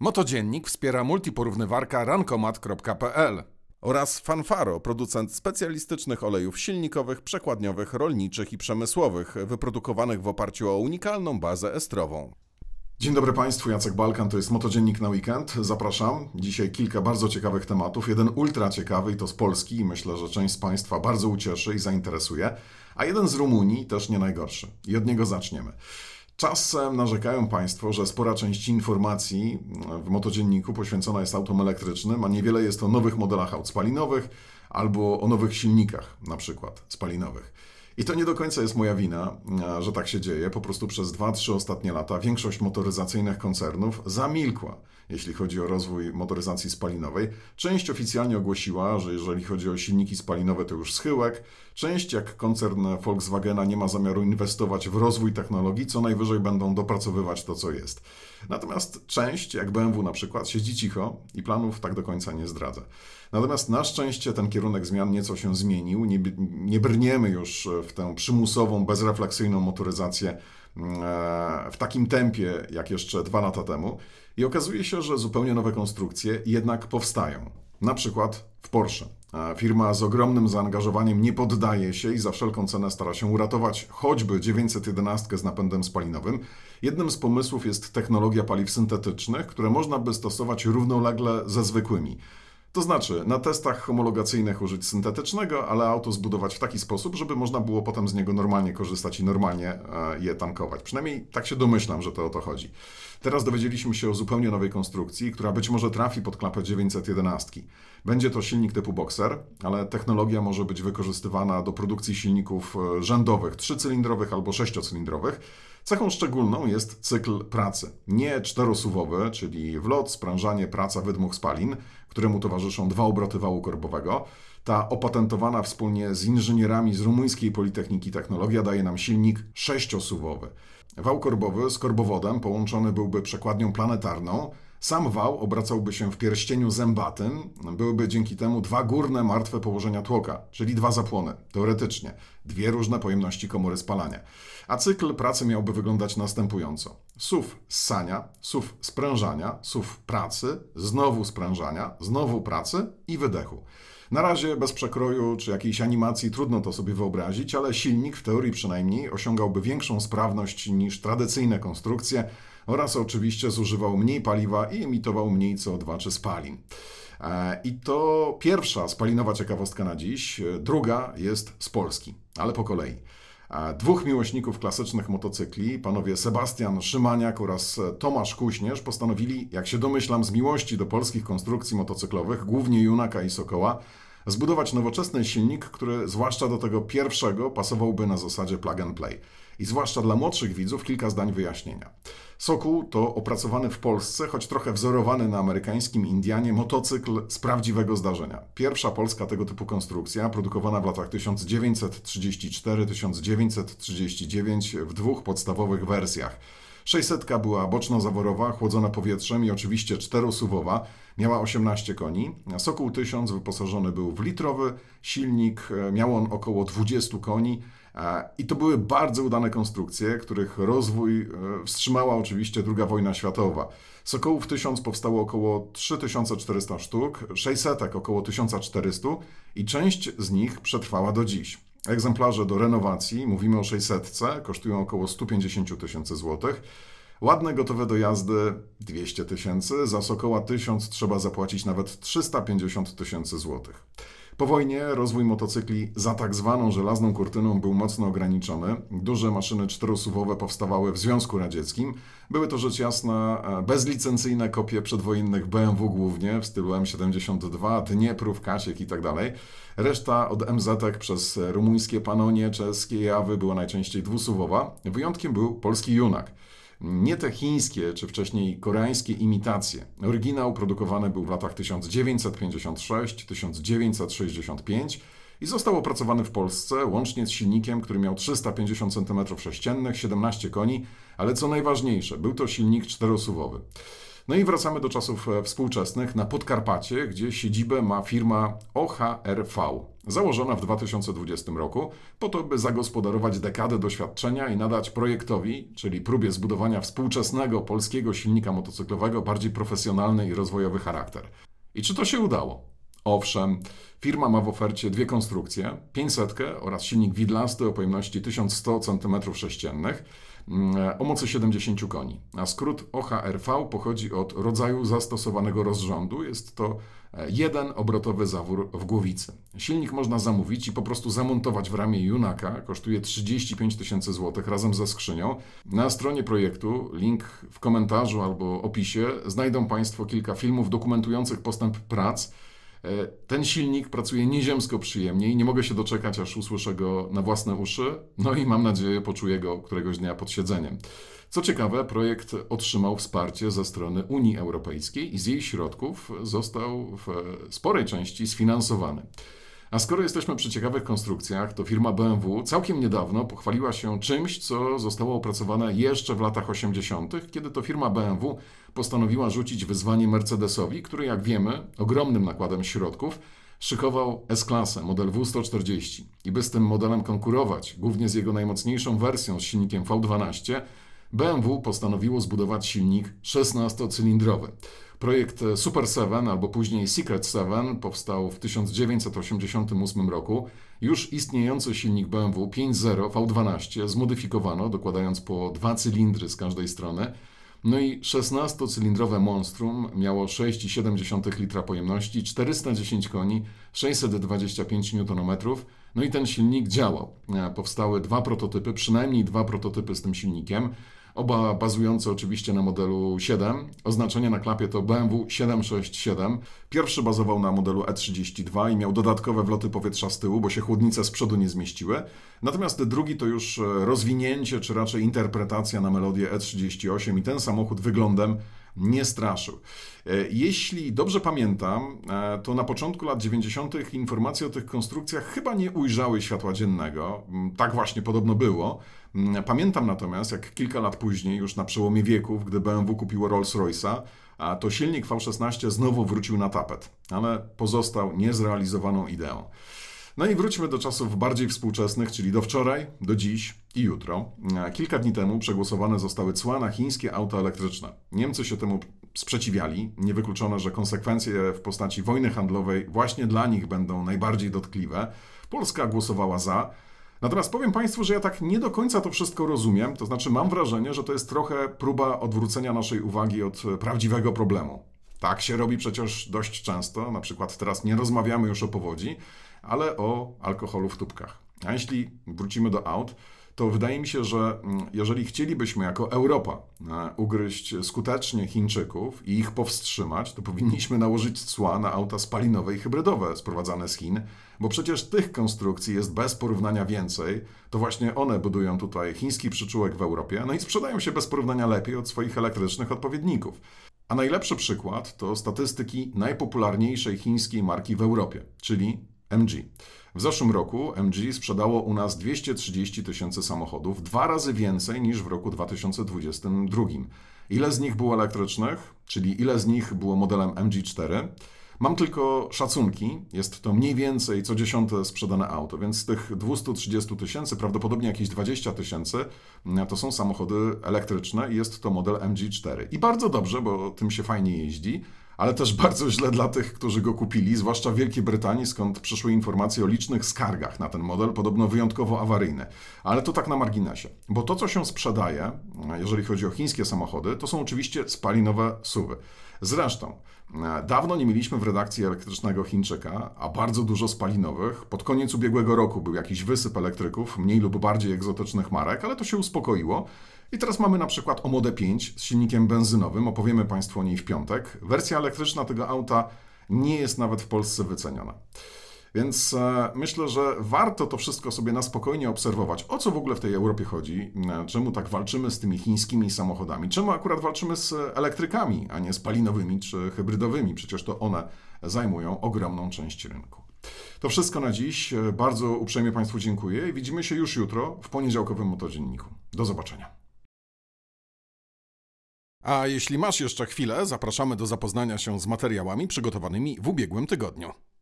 Motodziennik wspiera multiporównywarka rankomat.pl oraz Fanfaro, producent specjalistycznych olejów silnikowych, przekładniowych, rolniczych i przemysłowych, wyprodukowanych w oparciu o unikalną bazę estrową. Dzień dobry Państwu, Jacek Balkan, to jest Motodziennik na weekend. Zapraszam. Dzisiaj kilka bardzo ciekawych tematów. Jeden ultra ciekawy i to z Polski i myślę, że część z Państwa bardzo ucieszy i zainteresuje, a jeden z Rumunii też nie najgorszy. I od niego zaczniemy. Czasem narzekają Państwo, że spora część informacji w motodzienniku poświęcona jest autom elektrycznym, a niewiele jest o nowych modelach aut spalinowych albo o nowych silnikach, na przykład spalinowych. I to nie do końca jest moja wina, e, że tak się dzieje. Po prostu przez 2-3 ostatnie lata większość motoryzacyjnych koncernów zamilkła, jeśli chodzi o rozwój motoryzacji spalinowej. Część oficjalnie ogłosiła, że jeżeli chodzi o silniki spalinowe, to już schyłek. Część, jak koncern Volkswagena nie ma zamiaru inwestować w rozwój technologii, co najwyżej będą dopracowywać to, co jest. Natomiast część, jak BMW na przykład, siedzi cicho i planów tak do końca nie zdradza. Natomiast na szczęście ten kierunek zmian nieco się zmienił. Nie, nie brniemy już w tę przymusową, bezrefleksyjną motoryzację e, w takim tempie jak jeszcze dwa lata temu. I okazuje się, że zupełnie nowe konstrukcje jednak powstają. Na przykład w Porsche. Firma z ogromnym zaangażowaniem nie poddaje się i za wszelką cenę stara się uratować choćby 911 z napędem spalinowym. Jednym z pomysłów jest technologia paliw syntetycznych, które można by stosować równolegle ze zwykłymi. To znaczy, na testach homologacyjnych użyć syntetycznego, ale auto zbudować w taki sposób, żeby można było potem z niego normalnie korzystać i normalnie e, je tankować. Przynajmniej tak się domyślam, że to o to chodzi. Teraz dowiedzieliśmy się o zupełnie nowej konstrukcji, która być może trafi pod klapę 911. Będzie to silnik typu Boxer, ale technologia może być wykorzystywana do produkcji silników e, rzędowych, trzycylindrowych albo sześciocylindrowych. Cechą szczególną jest cykl pracy. Nie czterosuwowy, czyli wlot, sprężanie, praca, wydmuch spalin któremu towarzyszą dwa obroty wału korbowego. Ta opatentowana wspólnie z inżynierami z rumuńskiej Politechniki technologia daje nam silnik sześciosuwowy. Wał korbowy z korbowodem połączony byłby przekładnią planetarną, sam wał obracałby się w pierścieniu zębatym, byłyby dzięki temu dwa górne martwe położenia tłoka, czyli dwa zapłony, teoretycznie, dwie różne pojemności komory spalania. A cykl pracy miałby wyglądać następująco. SUW ssania, SUW sprężania, SUW pracy, znowu sprężania, znowu pracy i wydechu. Na razie bez przekroju czy jakiejś animacji trudno to sobie wyobrazić, ale silnik w teorii przynajmniej osiągałby większą sprawność niż tradycyjne konstrukcje, oraz oczywiście zużywał mniej paliwa i emitował mniej CO2 czy spalin. E, I to pierwsza spalinowa ciekawostka na dziś. Druga jest z Polski, ale po kolei. E, dwóch miłośników klasycznych motocykli, panowie Sebastian Szymaniak oraz Tomasz Kuśnierz, postanowili, jak się domyślam, z miłości do polskich konstrukcji motocyklowych, głównie Junaka i Sokoła, zbudować nowoczesny silnik, który zwłaszcza do tego pierwszego pasowałby na zasadzie plug and play. I zwłaszcza dla młodszych widzów kilka zdań wyjaśnienia. Sokół to opracowany w Polsce, choć trochę wzorowany na amerykańskim Indianie, motocykl z prawdziwego zdarzenia. Pierwsza polska tego typu konstrukcja, produkowana w latach 1934-1939 w dwóch podstawowych wersjach. 600 była boczno-zaworowa, chłodzona powietrzem i oczywiście czterosuwowa, Miała 18 koni. Sokół 1000 wyposażony był w litrowy silnik, e, miał on około 20 koni. E, I to były bardzo udane konstrukcje, których rozwój e, wstrzymała oczywiście II wojna światowa. Sokołów 1000 powstało około 3400 sztuk, 600 około 1400 i część z nich przetrwała do dziś. Egzemplarze do renowacji, mówimy o 600, kosztują około 150 tysięcy złotych. Ładne, gotowe do jazdy 200 tysięcy, za Sokoła 1000 trzeba zapłacić nawet 350 tysięcy złotych. Po wojnie rozwój motocykli za tak zwaną żelazną kurtyną był mocno ograniczony. Duże maszyny czterosuwowe powstawały w Związku Radzieckim. Były to rzecz jasna e, bezlicencyjne kopie przedwojennych BMW głównie w stylu M72, Dnieprów, Kasiek itd. Tak Reszta od mz przez rumuńskie Panonie, czeskie Jawy była najczęściej dwusuwowa. Wyjątkiem był polski Junak nie te chińskie czy wcześniej koreańskie imitacje. Oryginał produkowany był w latach 1956-1965 i został opracowany w Polsce łącznie z silnikiem, który miał 350 cm 3 17 koni, ale co najważniejsze, był to silnik czterosuwowy. No i wracamy do czasów e, współczesnych. Na Podkarpacie, gdzie siedzibę ma firma OHRV, założona w 2020 roku, po to, by zagospodarować dekadę doświadczenia i nadać projektowi, czyli próbie zbudowania współczesnego polskiego silnika motocyklowego, bardziej profesjonalny i rozwojowy charakter. I czy to się udało? Owszem, firma ma w ofercie dwie konstrukcje: 500 oraz silnik widlasty o pojemności 1100 cm3 Mm, e, o mocy 70 koni. A skrót OHRV pochodzi od rodzaju zastosowanego rozrządu. Jest to e, jeden obrotowy zawór w głowicy. Silnik można zamówić i po prostu zamontować w ramię Junaka. Kosztuje 35 tysięcy złotych razem ze skrzynią. Na stronie projektu, link w komentarzu albo opisie, znajdą Państwo kilka filmów dokumentujących postęp prac. E, ten silnik pracuje nieziemsko przyjemnie i nie mogę się doczekać, aż usłyszę go na własne uszy. No i mam nadzieję, poczuję go któregoś dnia pod siedzeniem. Co ciekawe, projekt otrzymał wsparcie ze strony Unii Europejskiej i z jej środków został w e, sporej części sfinansowany. A skoro jesteśmy przy ciekawych konstrukcjach, to firma BMW całkiem niedawno pochwaliła się czymś, co zostało opracowane jeszcze w latach 80., kiedy to firma BMW postanowiła rzucić wyzwanie Mercedesowi, który, jak wiemy, ogromnym nakładem środków szykował S-klasę, model W140. I by z tym modelem konkurować, głównie z jego najmocniejszą wersją z silnikiem V12, BMW postanowiło zbudować silnik 16-cylindrowy. Projekt Super Seven, albo później Secret Seven, powstał w 1988 roku. Już istniejący silnik BMW 5.0 V12 zmodyfikowano, dokładając po dwa cylindry z każdej strony. No i 16-cylindrowe monstrum miało 6,7 litra pojemności, 410 koni, 625 Nm. No i ten silnik działał. E, powstały dwa prototypy, przynajmniej dwa prototypy z tym silnikiem oba bazujące oczywiście na modelu 7. Oznaczenie na klapie to BMW 767. Pierwszy bazował na modelu E32 i miał dodatkowe wloty powietrza z tyłu, bo się chłodnice z przodu nie zmieściły. Natomiast drugi to już e, rozwinięcie, czy raczej interpretacja na melodię E38 i ten samochód wyglądem nie straszył. E, jeśli dobrze pamiętam, e, to na początku lat 90. informacje o tych konstrukcjach chyba nie ujrzały światła dziennego. Mm, tak właśnie podobno było. Mm, pamiętam natomiast, jak kilka lat później, już na przełomie wieków, gdy BMW kupiło Rolls-Royce'a, to silnik V16 znowu wrócił na tapet, ale pozostał niezrealizowaną ideą. No i wróćmy do czasów bardziej współczesnych, czyli do wczoraj, do dziś i jutro. E, kilka dni temu przegłosowane zostały cła na chińskie auta elektryczne. Niemcy się temu sprzeciwiali. Niewykluczone, że konsekwencje w postaci wojny handlowej właśnie dla nich będą najbardziej dotkliwe. Polska głosowała za. Natomiast powiem Państwu, że ja tak nie do końca to wszystko rozumiem, to znaczy mam wrażenie, że to jest trochę próba odwrócenia naszej uwagi od prawdziwego problemu. Tak się robi przecież dość często, na przykład teraz nie rozmawiamy już o powodzi, ale o alkoholu w tubkach. A jeśli wrócimy do aut, to wydaje mi się, że mm, jeżeli chcielibyśmy jako Europa e, ugryźć skutecznie Chińczyków i ich powstrzymać, to powinniśmy nałożyć cła na auta spalinowe i hybrydowe sprowadzane z Chin, bo przecież tych konstrukcji jest bez porównania więcej. To właśnie one budują tutaj chiński przyczółek w Europie, no i sprzedają się bez porównania lepiej od swoich elektrycznych odpowiedników. A najlepszy przykład to statystyki najpopularniejszej chińskiej marki w Europie, czyli MG. W zeszłym roku MG sprzedało u nas 230 tysięcy samochodów, dwa razy więcej niż w roku 2022. Ile z nich było elektrycznych, czyli ile z nich było modelem MG4? Mam tylko szacunki, jest to mniej więcej co dziesiąte sprzedane auto, więc z tych 230 tysięcy, prawdopodobnie jakieś 20 tysięcy mm, to są samochody elektryczne i jest to model MG4. I bardzo dobrze, bo tym się fajnie jeździ ale też bardzo źle dla tych, którzy go kupili, zwłaszcza w Wielkiej Brytanii, skąd przyszły informacje o licznych skargach na ten model, podobno wyjątkowo awaryjny. Ale to tak na marginesie, bo to, co się sprzedaje, jeżeli chodzi o chińskie samochody, to są oczywiście spalinowe suwy. Zresztą, e, dawno nie mieliśmy w redakcji elektrycznego Chińczyka, a bardzo dużo spalinowych. Pod koniec ubiegłego roku był jakiś wysyp elektryków, mniej lub bardziej egzotycznych marek, ale to się uspokoiło. I teraz mamy na przykład o Mode 5 z silnikiem benzynowym, opowiemy Państwu o niej w piątek. Wersja elektryczna tego auta nie jest nawet w Polsce wyceniona. Więc e, myślę, że warto to wszystko sobie na spokojnie obserwować. O co w ogóle w tej Europie chodzi? E, czemu tak walczymy z tymi chińskimi samochodami? Czemu akurat walczymy z elektrykami, a nie spalinowymi czy hybrydowymi? Przecież to one zajmują ogromną część rynku. To wszystko na dziś. E, bardzo uprzejmie Państwu dziękuję i widzimy się już jutro w poniedziałkowym motodzienniku. Do zobaczenia. A jeśli masz jeszcze chwilę, zapraszamy do zapoznania się z materiałami przygotowanymi w ubiegłym tygodniu.